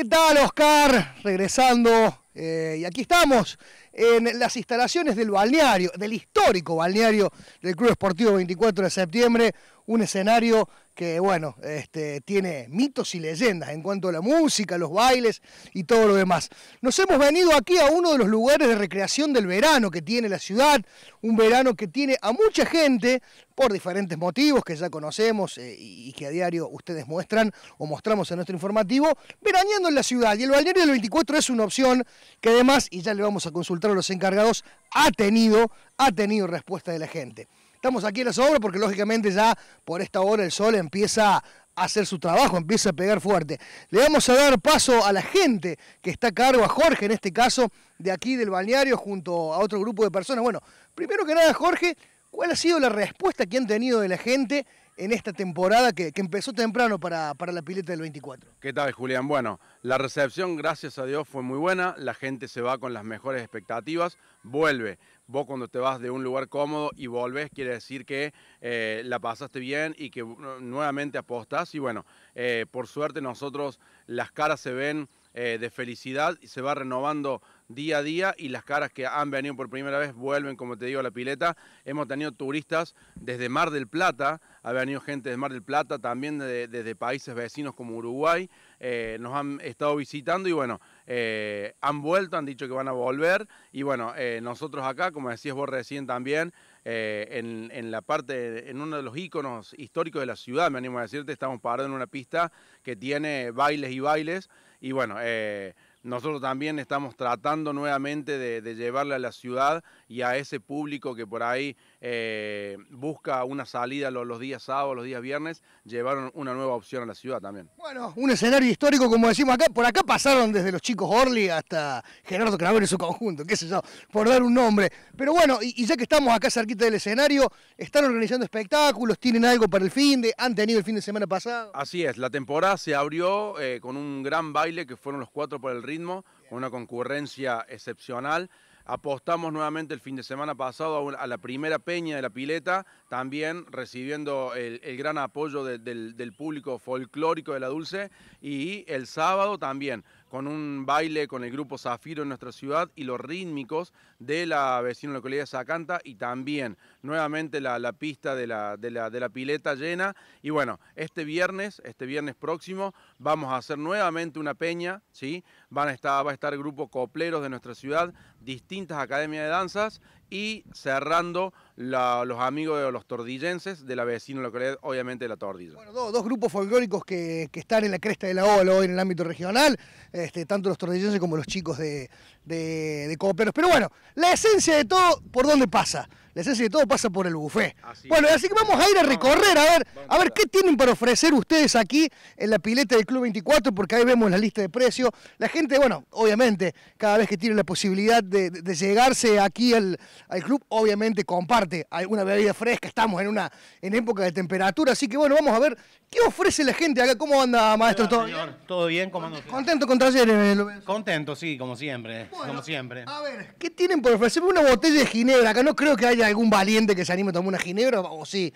¿Qué tal, Oscar? Regresando. Eh, y aquí estamos en las instalaciones del balneario, del histórico balneario del Club Esportivo 24 de septiembre un escenario que, bueno, este, tiene mitos y leyendas en cuanto a la música, los bailes y todo lo demás. Nos hemos venido aquí a uno de los lugares de recreación del verano que tiene la ciudad, un verano que tiene a mucha gente por diferentes motivos que ya conocemos eh, y que a diario ustedes muestran o mostramos en nuestro informativo, veraneando en la ciudad. Y el balneario del 24 es una opción que además, y ya le vamos a consultar a los encargados, ha tenido, ha tenido respuesta de la gente. Estamos aquí en la sobra porque lógicamente ya por esta hora el sol empieza a hacer su trabajo, empieza a pegar fuerte. Le vamos a dar paso a la gente que está a cargo, a Jorge en este caso, de aquí del balneario, junto a otro grupo de personas. Bueno, primero que nada, Jorge, ¿cuál ha sido la respuesta que han tenido de la gente en esta temporada que, empezó temprano para, la pileta del 24. ¿Qué tal, Julián? Bueno, la recepción, gracias a Dios, fue muy buena. La gente se va con las mejores expectativas, vuelve. Vos cuando te vas de un lugar cómodo y volvés, quiere decir que eh, la pasaste bien y que nuevamente apostas. Y bueno, eh, por suerte nosotros las caras se ven, eh, de felicidad y se va renovando día a día y las caras que han venido por primera vez vuelven, como te digo, a la pileta. Hemos tenido turistas desde Mar del Plata, ha venido gente de Mar del Plata, también desde países vecinos como Uruguay, eh, nos han estado visitando y bueno, eh, han vuelto, han dicho que van a volver y bueno, nosotros acá, como decías vos recién también, en, en, la parte, en uno de los íconos históricos de la ciudad, me animo a decirte, estamos parados en una pista que tiene bailes y bailes y bueno, eh, nosotros también estamos tratando nuevamente de, de llevarle a la ciudad y a ese público que por ahí eh, busca una salida los, días sábados, los días viernes, llevaron una nueva opción a la ciudad también. Bueno, un escenario histórico, como decimos acá, por acá pasaron desde los chicos Orly hasta Gerardo Craver y su conjunto, qué sé yo, por dar un nombre. Pero bueno, y, ya que estamos acá cerquita del escenario, están organizando espectáculos, tienen algo para el fin de, han tenido el fin de semana pasado. Así es, la temporada se abrió eh, con un gran baile que fueron los cuatro por el ritmo, con una concurrencia excepcional apostamos nuevamente el fin de semana pasado a, la primera peña de la pileta, también recibiendo el, gran apoyo del público folclórico de la Dulce y el sábado también con un baile con el grupo Zafiro en nuestra ciudad y los rítmicos de la vecina localidad de Zacanta y también nuevamente la, pista de la, de, la, pileta llena. Y bueno, este viernes, este viernes próximo, vamos a hacer nuevamente una peña, ¿sí? Van a estar, va a estar grupo copleros de nuestra ciudad, distintas academias de danzas y cerrando los amigos de los tordillenses de la vecina localidad, obviamente de la Tordilla. Bueno, dos, grupos folclóricos que, están en la cresta de la ola hoy en el ámbito regional, este, tanto los tordillenses como los chicos de, de, de Pero bueno, la esencia de todo, ¿por dónde pasa? La que todo pasa por el buffet. bueno, así que vamos a ir a recorrer, a ver, a ver qué tienen para ofrecer ustedes aquí en la pileta del Club 24, porque ahí vemos la lista de precios. La gente, bueno, obviamente, cada vez que tiene la posibilidad de, llegarse aquí al, al, club, obviamente comparte alguna bebida fresca, estamos en una en época de temperatura, así que bueno, vamos a ver qué ofrece la gente acá, cómo anda, maestro, todo. Señor, todo bien, ¿cómo Contento con talleres, eh, Contento, sí, como siempre, como siempre. A ver, ¿qué tienen para ofrecer? Una botella de ginebra, acá no creo que haya algún valiente que se anime a tomar una ginebra? ¿O sí?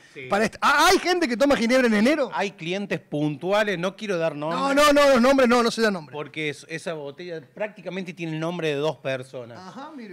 Ah, ¿Hay gente que toma ginebra en enero? Hay clientes puntuales, no quiero dar nombres. no, no, los nombres no, no se dan nombres. Porque esa botella prácticamente tiene el nombre de dos personas.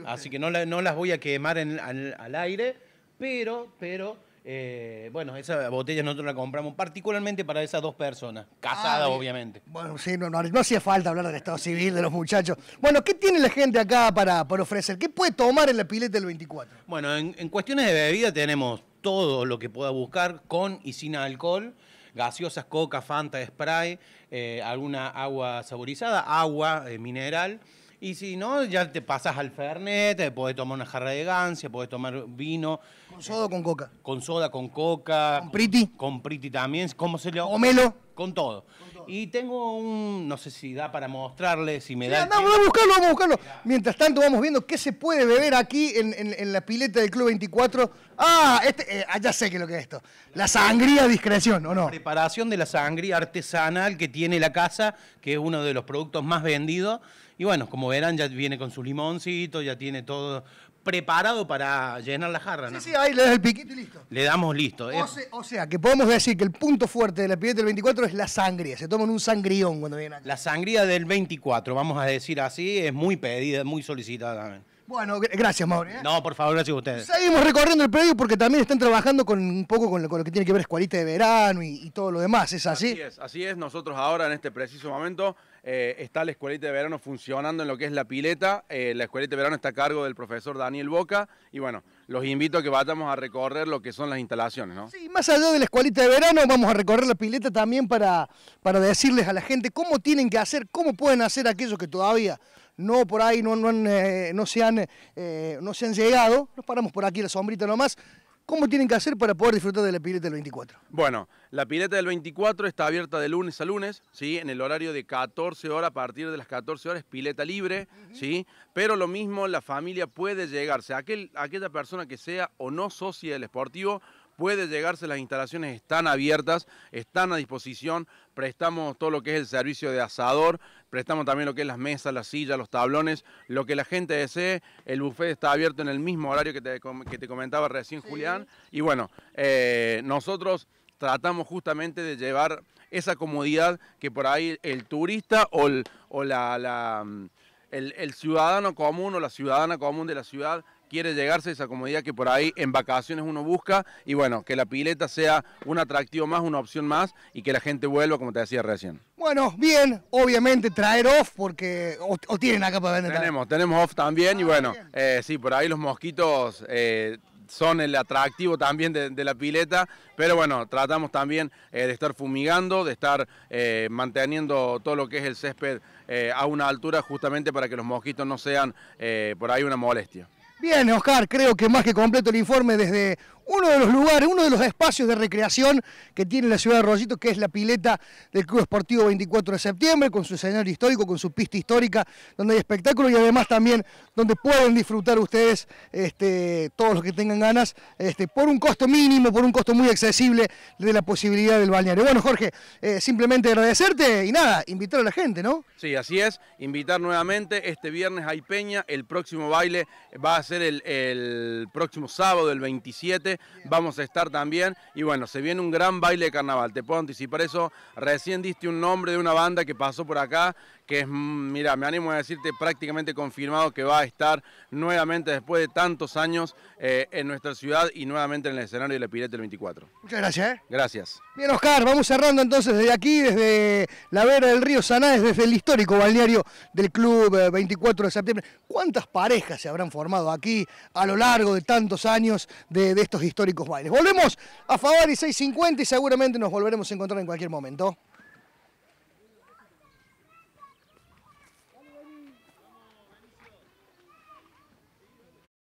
Así que no, las voy a quemar al, al aire, pero, pero eh, bueno, esa botella nosotros la compramos particularmente para esas dos personas, casadas ah, obviamente. Bueno, sí, no, hacía falta hablar del estado civil de los muchachos. Bueno, ¿qué tiene la gente acá para, para ofrecer? ¿Qué puede tomar en la pileta del 24? Bueno, en, cuestiones de bebida tenemos todo lo que pueda buscar con y sin alcohol gaseosas, coca, fanta, spray, eh, alguna agua saborizada, agua eh, mineral. Y si no, ya te pasas al Fernet, te podés tomar una jarra de gancia, podés tomar vino. ¿Con soda o con coca? Con soda, con coca. ¿Con priti? Con priti también. ¿Cómo se le... ¿Omelo? Con Con todo. Y tengo un, no sé si da para mostrarles, si me da... vamos a buscarlo, vamos a buscarlo. Mientras tanto vamos viendo qué se puede beber aquí en, la pileta del Club 24. Ah, este, eh, ah, ya sé qué es lo que es esto. La sangría discreción, ¿o no? La preparación de la sangría artesanal que tiene la casa, que es uno de los productos más vendidos. Y bueno, como verán, ya viene con su limoncito, ya tiene todo preparado para llenar la jarra, ¿no? Sí, sí, ahí le das el piquito y listo. Le damos listo. Eh. O, sea, que podemos decir que el punto fuerte de la pileta del 24 es la sangría. Se en un sangrión cuando vienen La sangría del 24, vamos a decir así, es muy pedida, muy solicitada también. Bueno, gracias, Mauricio. ¿eh? No, por favor, gracias a ustedes. Seguimos recorriendo el predio porque también están trabajando con un poco con lo, que tiene que ver escuelita de verano y, todo lo demás, ¿es así? Así es, así es. Nosotros ahora, en este preciso momento, eh, está la escuelita de verano funcionando en lo que es la pileta. Eh, la escuelita de verano está a cargo del profesor Daniel Boca y bueno, los invito a que vayamos a recorrer lo que son las instalaciones, ¿no? Sí, más allá de la escuelita de verano, vamos a recorrer la pileta también para, para decirles a la gente cómo tienen que hacer, cómo pueden hacer aquellos que todavía no por ahí no, no, eh, se, han, eh, no se han llegado. Nos paramos por aquí la sombrita nomás. ¿Cómo tienen que hacer para poder disfrutar de la pileta del 24? Bueno, la pileta del 24 está abierta de lunes a lunes, ¿sí? En el horario de 14 horas, a partir de las 14 horas, pileta libre, ¿sí? Pero lo mismo, la familia puede llegarse. Aquel, aquella persona que sea o no socia del esportivo puede llegarse, las instalaciones están abiertas, están a disposición, prestamos todo lo que es el servicio de asador, prestamos también lo que es las mesas, las sillas, los tablones, lo que la gente desee, el buffet está abierto en el mismo horario que te, que te comentaba recién Julián, y bueno, eh, nosotros tratamos justamente de llevar esa comodidad que por ahí el turista o, la, mm, el ciudadano común o la ciudadana común de la ciudad quiere llegarse esa comodidad que por ahí en vacaciones uno busca y bueno, que la pileta sea un atractivo más, una opción más y que la gente vuelva, como te decía recién. Bueno, bien, obviamente traer off porque o, tienen acá para vender. Tenemos, tenemos off también y ah, bueno, eh, sí, por ahí los mosquitos eh, son el atractivo también de, la pileta, pero bueno, tratamos también eh, de estar fumigando, de estar manteniendo todo lo que es el césped a una altura justamente para que los mosquitos no sean por ahí una molestia. Bien, Oscar, creo que más que completo el informe desde uno de los lugares, uno de los espacios de recreación que tiene la ciudad de Rollito, que es la pileta del Club Esportivo 24 de septiembre, con su escenario histórico, con su pista histórica, donde hay espectáculo y además también donde pueden disfrutar ustedes, este, todos los que tengan ganas, este, por un costo mínimo, por un costo muy accesible de la posibilidad del balneario. Bueno, Jorge, eh, simplemente agradecerte y nada, invitar a la gente, ¿no? Sí, así es, invitar nuevamente, este viernes hay Peña, el próximo baile va a ser el, el próximo sábado, el 27, vamos a estar también. Y bueno, se viene un gran baile de carnaval, te puedo anticipar eso. Recién diste un nombre de una banda que pasó por acá, que es, mm, mira, me animo a decirte prácticamente confirmado que va a estar nuevamente después de tantos años eh, en nuestra ciudad y nuevamente en el escenario de la del 24. Muchas gracias. ¿eh? Gracias. Bien, Oscar, vamos cerrando entonces desde aquí, desde la vera del río Sanáez, desde el histórico balneario del Club 24 eh, de septiembre. ¿Cuántas parejas se habrán formado aquí a lo largo de tantos años de, estos históricos bailes? Volvemos a Favori 650 y seguramente nos volveremos a encontrar en cualquier momento.